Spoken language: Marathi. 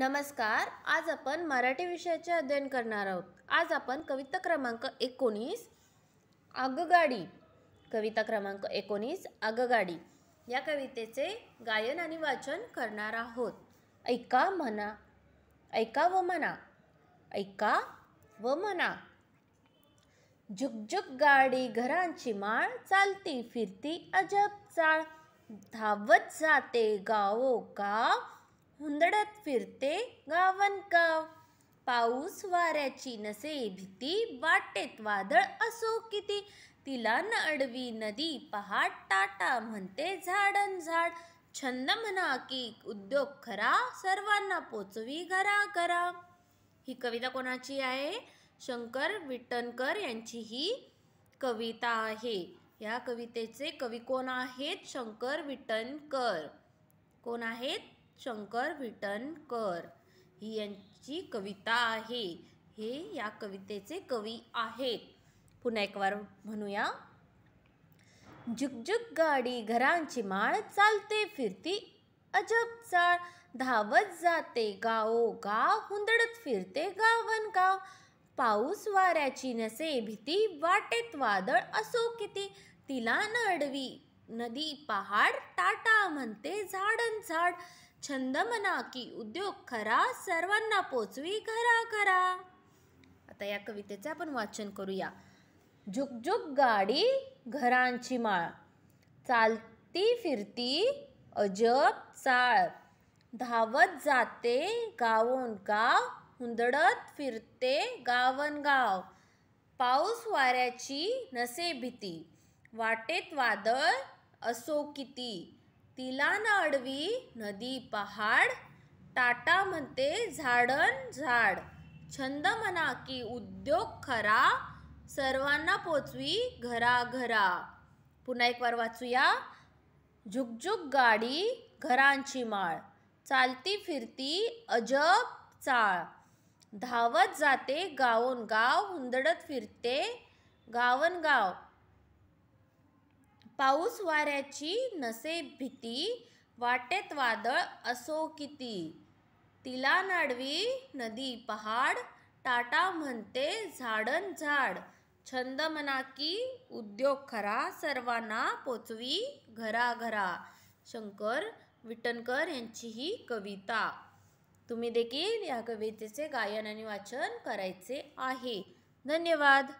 नमस्कार आज आपण मराठी विषयाचे अध्ययन करणार आहोत आज आपण कविता क्रमांक एकोणीस आगगाडी कविता क्रमांक एकोणीस आगगाडी या कवितेचे गायन आणि वाचन करणार आहोत ऐका म्हणा ऐका व म्हणा ऐका व म्हणा झुकझुक गाडी घरांची माळ चालती फिरती अजब चाळ धावत जाते गावो गाव हुंदडत फिरते गावन गाव पाऊस वाऱ्याची नसे भीती वाटेत वादळ असो किती तिला न अडवी नदी पहाट टाटा म्हणते झाडन झाड छंद म्हणा की उद्योग खरा सर्वांना पोचवी घरा घरा ही कविता कोणाची आहे शंकर विटनकर यांची ही कविता आहे या कवितेचे कवी कोण आहेत शंकर विटनकर कोण आहेत शंकर विटणकर ही यांची कविता आहे हे या कवितेचे कवी आहेत पुन्हा एक वार म्हणूया झुकझुक गाडी घरांची माळ चालते फिरती अजब चाळ धावत जाते गाओ गाव हुंदडत फिरते गावन गाव पाऊस वाऱ्याची नसे भीती वाटेत वादळ असो किती तिला नडवी नदी पहाड टाटा म्हणते झाडन झाड छंद म्हणा की उद्योग खरा सर्वांना पोचवी खरा खरा आता या कवितेचं आपण वाचन करूया झुक झुक गाडी घरांची माळ चालती फिरती अजब चाळ धावत जाते गावोन गाव हुंदडत फिरते गावन गाव पाऊस वाऱ्याची नसे भीती वाटेत वादळ असो किती तिला ना अडवी नदी पहाड टाटा म्हणते झाडन झाड छंद म्हणा की उद्योग खरा सर्वांना पोचवी घरा पुन्हा एक वार वाचूया झुकझुक गाडी घरांची माळ चालती फिरती अजब चाळ धावत जाते गावोन गाव हुंदडत फिरते गावन गाव पाऊस वाऱ्याची नसे भीती वाटेत वादळ असो किती तिला नाडवी नदी पहाड टाटा म्हणते झाडन झाड छंद म्हणा की उद्योग खरा सर्वांना पोचवी घराघरा शंकर विटनकर यांची ही कविता तुम्ही देखील या कवितेचे गायन आणि वाचन करायचे आहे धन्यवाद